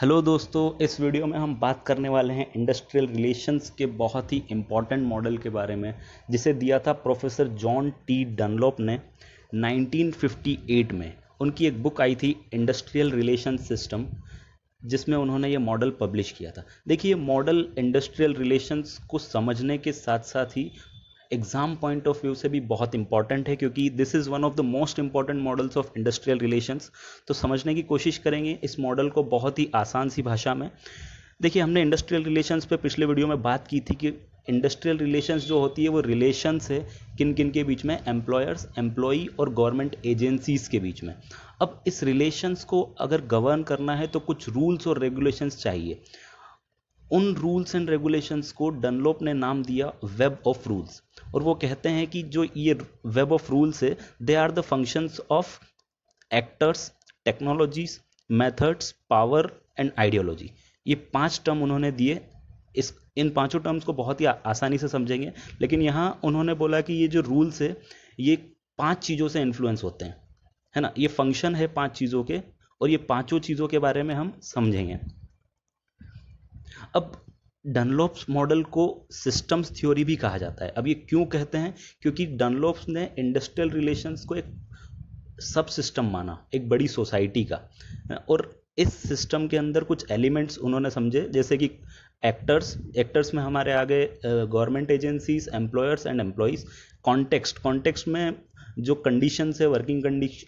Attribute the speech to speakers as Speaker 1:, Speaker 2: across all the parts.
Speaker 1: hello दोस्तों इस video में हम बात करने वाले हैं इंडस्ट्रियल रिलेशंस के बहुत ही इम्पॉर्टेंट मॉडल के बारे में जिसे दिया था प्रोफेसर जॉन टी डनलोप ने 1958 में उनकी एक बुक आई थी इंडस्ट्रियल रिलेशन सिस्टम जिसमें उन्होंने ये मॉडल पब्लिश किया था देखिए ये मॉडल इंडस्ट्रियल रिलेशंस को समझने के साथ साथ ही एग्जाम पॉइंट ऑफ व्यू से भी बहुत इंपॉर्टेंट है क्योंकि this is one of the most important models of industrial relations तो समझने की कोशिश करेंगे इस मॉडल को बहुत ही आसान सी भाषा में देखिए हमने इंडस्ट्रियल रिलेशंस पे पिछले वीडियो में बात की थी कि इंडस्ट्रियल रिलेशंस जो होती है वो रिलेशंस है किन किन के बीच में एम्प्लॉयर्स एम्प्लॉई और गवर्नमेंट एजेंसीज के बीच में अब इस रिलेशंस को अगर गवर्न करना है तो कुछ रूल्स और रेगुलेशंस चाहिए उन रूल्स एंड रेगुलेशंस को डनलोप ने नाम दिया वेब ऑफ रूल्स और वो कहते हैं कि जो ये वेब ऑफ रूल्स है they are the functions of actors technologies methods power and ideology ये पांच टर्म उन्होंने दिए इस इन पांचों टर्म्स को बहुत ही आ, आसानी से समझेंगे लेकिन यहाँ उन्होंने बोला कि ये जो रूल्स है ये पांच चीज़ों से इन्फ्लुएंस होते हैं है ना ये फंक्शन है पांच चीज़ों के और ये पांचों चीज़ों के बारे में हम समझेंगे अब डनलोप्स मॉडल को सिस्टम्स थ्योरी भी कहा जाता है अब ये क्यों कहते हैं क्योंकि डनलोप्स ने इंडस्ट्रियल रिलेशंस को एक सब सिस्टम माना एक बड़ी सोसाइटी का और इस सिस्टम के अंदर कुछ एलिमेंट्स उन्होंने समझे जैसे कि एक्टर्स एक्टर्स में हमारे आगे government agencies employers and employees context context में जो कंडीशंस है working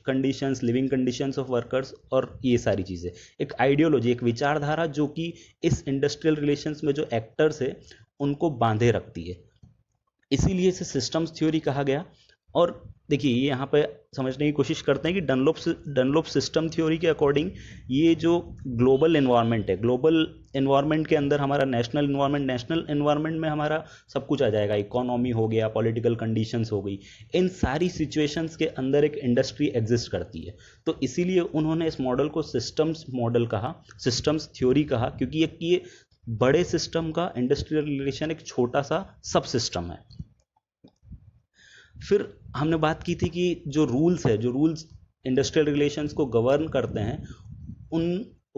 Speaker 1: conditions living conditions of workers और ये सारी चीज़ें एक आइडियोलॉजी एक विचारधारा जो कि इस इंडस्ट्रियल रिलेशंस में जो एक्टर्स है उनको बांधे रखती है इसीलिए इसे सिस्टम्स थ्योरी कहा गया और देखिए ये यहाँ पे समझने की कोशिश करते हैं कि डनलोप डनलोप सिस्टम थ्योरी के अकॉर्डिंग ये जो ग्लोबल इन्वायरमेंट है ग्लोबल इन्वायरमेंट के अंदर हमारा नेशनल इन्वायरमेंट नेशनल इन्वायरमेंट में हमारा सब कुछ आ जाएगा इकोनॉमी हो गया पॉलिटिकल कंडीशंस हो गई इन सारी सिचुएशंस के अंदर एक इंडस्ट्री एग्जिस्ट करती है तो इसीलिए उन्होंने इस मॉडल को सिस्टम्स मॉडल कहा सिस्टम्स थ्योरी कहा क्योंकि एक ये बड़े सिस्टम का इंडस्ट्रियल रिलेशन एक छोटा सा सब सिस्टम है फिर हमने बात की थी कि जो रूल्स है जो रूल्स इंडस्ट्रियल रिलेशंस को गवर्न करते हैं उन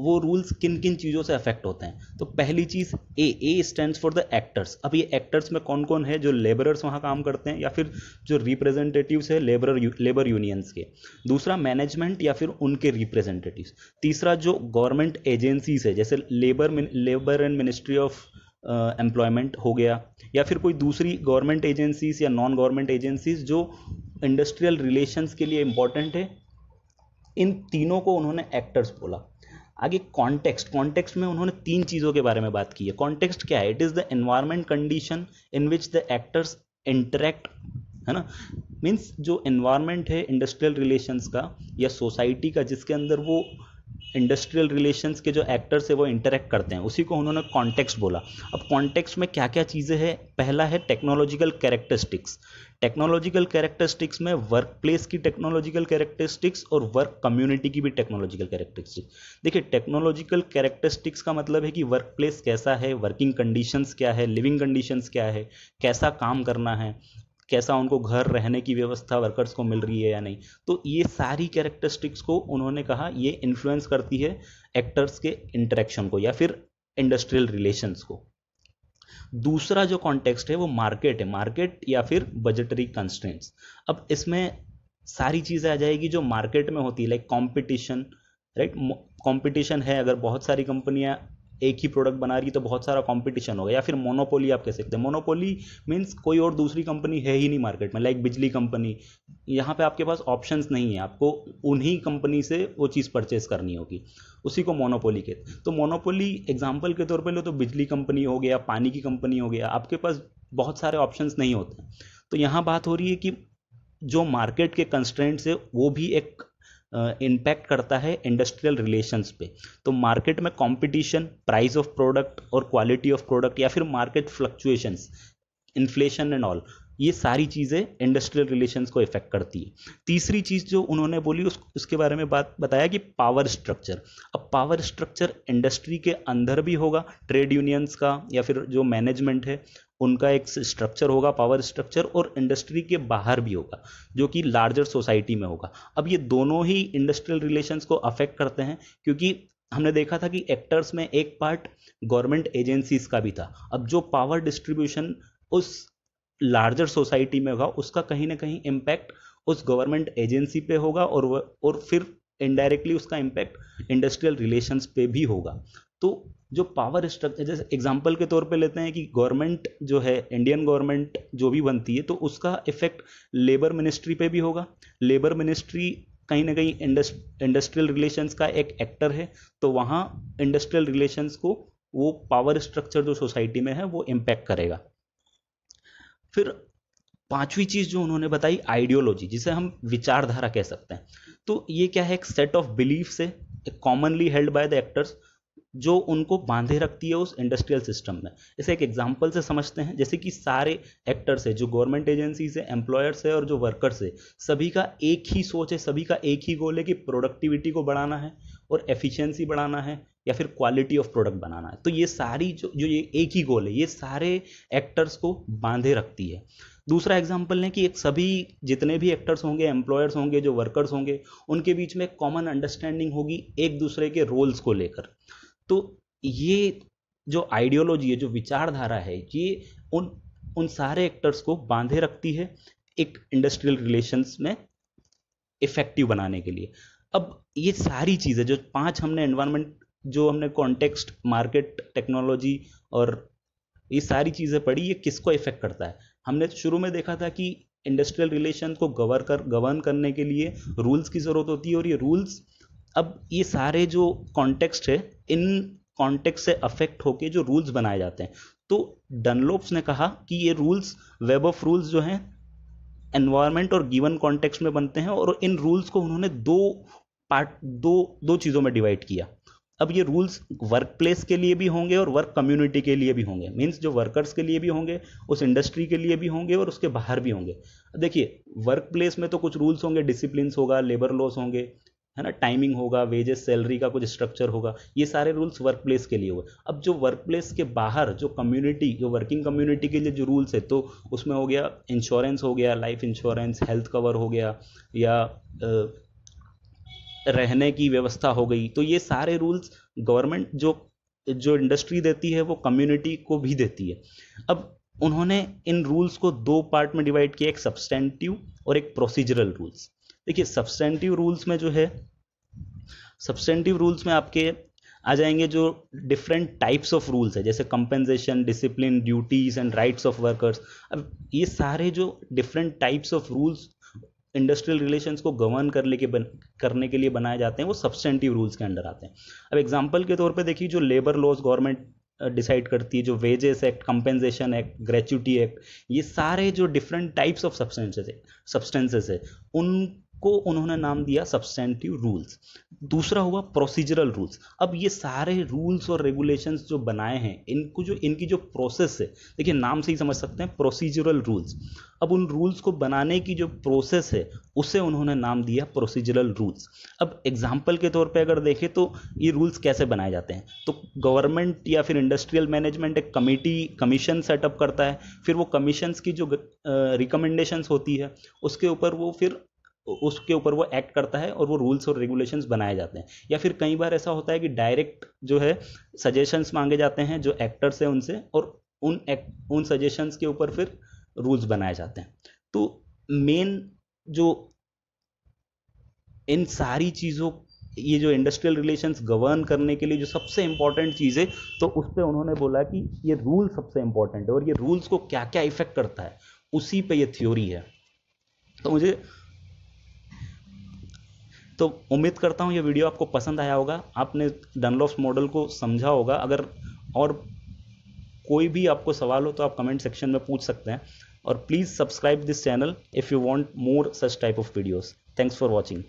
Speaker 1: वो रूल्स किन किन चीज़ों से अफेक्ट होते हैं तो पहली चीज़ A A stand for the actors अब ये एक्टर्स में कौन कौन है जो लेबरर्स वहाँ काम करते हैं या फिर जो रिप्रेजेंटेटिव्स है लेबर लेबर यूनियंस के दूसरा मैनेजमेंट या फिर उनके रिप्रेजेंटेटिव्स तीसरा जो गवर्नमेंट एजेंसीज है जैसे labour labour and ministry of employment हो गया या फिर कोई दूसरी गवर्नमेंट एजेंसीज या नॉन गवर्नमेंट एजेंसीज जो इंडस्ट्रियल रिलेशंस के लिए इम्पॉर्टेंट है इन तीनों को उन्होंने एक्टर्स बोला आगे कॉन्टेक्स्ट कॉन्टेक्स्ट में उन्होंने तीन चीज़ों के बारे में बात की है कॉन्टेक्स्ट क्या है it is the environment condition in which the actors interact है ना मीन्स जो एनवायरमेंट है इंडस्ट्रियल रिलेशंस का या सोसाइटी का जिसके अंदर वो इंडस्ट्रियल रिलेशंस के जो एक्टर्स है वो इंटरेक्ट करते हैं उसी को उन्होंने कॉन्टेक्स्ट बोला अब कॉन्टेक्स्ट में क्या क्या चीज़ें हैं पहला है टेक्नोलॉजिकल कैरेक्टरिस्टिक्स टेक्नोलॉजिकल कैरेक्टरिस्टिक्स में वर्क प्लेस की टेक्नोलॉजिकल कैरेक्टरिस्टिक्स और वर्क कम्युनिटी की भी टेक्नोलॉजिकल कैरेक्टरिस्टिक्स देखिए टेक्नोलॉजिकल कैरेक्टरिस्टिक्स का मतलब है कि वर्क प्लेस कैसा है वर्किंग कंडीशंस क्या है लिविंग कंडीशंस क्या है कैसा काम करना है कैसा उनको घर रहने की व्यवस्था वर्कर्स को मिल रही है या नहीं तो ये सारी कैरेक्टरिस्टिक्स को उन्होंने कहा ये इन्फ्लुएंस करती है एक्टर्स के इंटरेक्शन को या फिर इंडस्ट्रियल रिलेशंस को दूसरा जो कॉन्टेक्स्ट है वो मार्केट है मार्केट या फिर बजटरी कंस्टेंट्स अब इसमें सारी चीज़ें आ जाएगी जो मार्केट में होती है लाइक कॉम्पिटिशन राइट कॉम्पिटिशन है अगर बहुत सारी कंपनियां एक ही प्रोडक्ट बना रही है तो बहुत सारा कंपटीशन होगा या फिर मोनोपोली आप कह सकते हैं मोनोपोली मीन्स कोई और दूसरी कंपनी है ही नहीं मार्केट में लाइक बिजली कंपनी यहाँ पे आपके पास ऑप्शंस नहीं है आपको उन्हीं कंपनी से वो चीज़ परचेस करनी होगी उसी को मोनोपोली कहते हैं तो मोनोपोली एग्जाम्पल के तौर पर लो तो बिजली कंपनी हो गया पानी की कंपनी हो गया आपके पास बहुत सारे ऑप्शन नहीं होते तो यहाँ बात हो रही है कि जो मार्केट के कंस्टेंट्स है वो भी एक इम्पैक्ट करता है इंडस्ट्रियल रिलेशंस पे तो मार्केट में कंपटीशन प्राइस ऑफ प्रोडक्ट और क्वालिटी ऑफ प्रोडक्ट या फिर market fluctuations inflation and all ये सारी चीज़ें इंडस्ट्रियल रिलेशंस को इफेक्ट करती है तीसरी चीज़ जो उन्होंने बोली उस उसके बारे में बात बताया कि पावर स्ट्रक्चर अब पावर स्ट्रक्चर इंडस्ट्री के अंदर भी होगा ट्रेड यूनियंस का या फिर जो मैनेजमेंट है उनका एक स्ट्रक्चर होगा पावर स्ट्रक्चर और इंडस्ट्री के बाहर भी होगा जो कि लार्जर सोसाइटी में होगा अब ये दोनों ही इंडस्ट्रियल रिलेशंस को अफेक्ट करते हैं क्योंकि हमने देखा था कि एक्टर्स में एक पार्ट गवर्नमेंट एजेंसीज का भी था अब जो पावर डिस्ट्रीब्यूशन उस लार्जर सोसाइटी में होगा उसका कहीं ना कहीं इम्पैक्ट उस गवर्नमेंट एजेंसी पे होगा और वह और फिर इनडायरेक्टली उसका इम्पैक्ट इंडस्ट्रियल रिलेशंस पे भी होगा तो जो पावर स्ट्रक्चर जैसे एग्जाम्पल के तौर पे लेते हैं कि गवर्नमेंट जो है इंडियन गवर्नमेंट जो भी बनती है तो उसका इफेक्ट लेबर मिनिस्ट्री पे भी होगा लेबर मिनिस्ट्री कहीं ना कहीं इंडस्ट्रियल रिलेशंस का एक एक्टर है तो वहाँ इंडस्ट्रियल रिलेशंस को वो पावर स्ट्रक्चर जो सोसाइटी में है वो इम्पैक्ट करेगा फिर पांचवी चीज जो उन्होंने बताई आइडियोलॉजी जिसे हम विचारधारा कह सकते हैं तो ये क्या है एक सेट ऑफ बिलीफ है commonly held by the actors जो उनको बांधे रखती है उस इंडस्ट्रियल सिस्टम में इसे एक एग्जाम्पल से समझते हैं जैसे कि सारे एक्टर्स है जो गवर्नमेंट एजेंसीज है एम्प्लॉयर्स है और जो वर्कर्स है सभी का एक ही सोच है सभी का एक ही गोल है कि प्रोडक्टिविटी को बढ़ाना है और एफिशिएंसी बढ़ाना है या फिर क्वालिटी ऑफ प्रोडक्ट बनाना है तो ये सारी जो जो ये एक ही गोल है ये सारे एक्टर्स को बांधे रखती है दूसरा एग्जाम्पल है कि एक सभी जितने भी एक्टर्स होंगे एम्प्लॉयर्स होंगे जो वर्कर्स होंगे उनके बीच में कॉमन अंडरस्टैंडिंग होगी एक दूसरे के रोल्स को लेकर तो ये जो आइडियोलॉजी है जो विचारधारा है ये उन उन सारे एक्टर्स को बांधे रखती है एक इंडस्ट्रियल रिलेशंस में इफेक्टिव बनाने के लिए अब ये सारी चीज़ें जो पांच हमने एनवायरमेंट जो हमने कॉन्टेक्स्ट मार्केट टेक्नोलॉजी और ये सारी चीज़ें पढ़ी ये किसको इफेक्ट करता है हमने तो शुरू में देखा था कि इंडस्ट्रियल रिलेशन को गवर कर गवर्न करने के लिए रूल्स की ज़रूरत होती है और ये रूल्स अब ये सारे जो कॉन्टेक्स्ट है इन कॉन्टेक्स्ट से अफेक्ट होके जो रूल्स बनाए जाते हैं तो डनलोप्स ने कहा कि ये रूल्स वेब ऑफ रूल्स जो हैं एनवायरमेंट और गिवन कॉन्टेक्स्ट में बनते हैं और इन रूल्स को उन्होंने दो पार्ट दो दो चीज़ों में डिवाइड किया अब ये रूल्स वर्क प्लेस के लिए भी होंगे और वर्क कम्युनिटी के लिए भी होंगे मीन्स जो वर्कर्स के लिए भी होंगे उस इंडस्ट्री के लिए भी होंगे और उसके बाहर भी होंगे देखिए वर्क प्लेस में तो कुछ रूल्स होंगे डिसिप्लिन होगा लेबर लॉस होंगे है ना टाइमिंग होगा वेजेस सैलरी का कुछ स्ट्रक्चर होगा ये सारे रूल्स वर्क प्लेस के लिए हुए अब जो वर्क प्लेस के बाहर जो कम्युनिटी जो वर्किंग कम्युनिटी के लिए जो रूल्स है तो उसमें हो गया इंश्योरेंस हो गया लाइफ इंश्योरेंस हेल्थ कवर हो गया या रहने की व्यवस्था हो गई तो ये सारे रूल्स गवर्नमेंट जो जो इंडस्ट्री देती है वो कम्युनिटी को भी देती है अब उन्होंने इन रूल्स को दो पार्ट में डिवाइड किया एक सब्सटेंटिव और एक प्रोसीजरल रूल्स देखिए सब्सटेंटिव रूल्स में जो है सब्सटेंटिव रूल्स में आपके आ जाएंगे जो डिफरेंट टाइप्स ऑफ रूल्स है जैसे compensation discipline duties and rights of workers अब ये सारे जो different types of rules industrial relations को गवर्न कर लेके बन करने के लिए बनाए जाते हैं वो सब्सटेंटिव रूल्स के अंडर आते हैं अब एग्जाम्पल के तौर पर देखिए जो लेबर लॉज गवर्नमेंट डिसाइड करती है जो wages act compensation act gratuity act ये सारे जो डिफरेंट टाइप्स ऑफ सब्सटेंसेज है सब्सटेंसेस है उन को उन्होंने नाम दिया सब्सटेंटिव रूल्स दूसरा हुआ प्रोसीजरल रूल्स अब ये सारे रूल्स और रेगुलेशंस जो बनाए हैं इनको जो इनकी जो प्रोसेस है देखिए नाम से ही समझ सकते हैं प्रोसीजरल रूल्स अब उन रूल्स को बनाने की जो प्रोसेस है उसे उन्होंने नाम दिया प्रोसीजरल रूल्स अब एग्जाम्पल के तौर पर अगर देखें तो ये रूल्स कैसे बनाए जाते हैं तो गवर्नमेंट या फिर इंडस्ट्रियल मैनेजमेंट एक कमेटी कमीशन सेटअप करता है फिर वो कमीशंस की जो रिकमेंडेशंस होती है उसके ऊपर वो फिर तो उसके ऊपर वो एक्ट करता है और वो रूल्स और रेगुलेशंस बनाए जाते हैं या फिर कई बार ऐसा होता है कि डायरेक्ट जो है सजेशंस मांगे जाते हैं जो एक्टर्स हैं उनसे और उन एक्ट उन सजेशंस के ऊपर फिर रूल्स बनाए जाते हैं तो मेन जो इन सारी चीज़ों ये जो इंडस्ट्रियल रिलेशंस गवर्न करने के लिए जो सबसे इम्पॉर्टेंट चीज़ है तो उस पर उन्होंने बोला कि ये रूल सबसे इम्पॉर्टेंट है और ये रूल्स को क्या क्या इफेक्ट करता है उसी पे ये थ्योरी है तो मुझे तो उम्मीद करता हूँ ये वीडियो आपको पसंद आया होगा आपने डनलॉफ मॉडल को समझा होगा अगर और कोई भी आपको सवाल हो तो आप कमेंट सेक्शन में पूछ सकते हैं और please subscribe this channel if you want more such type of videos thanks for watching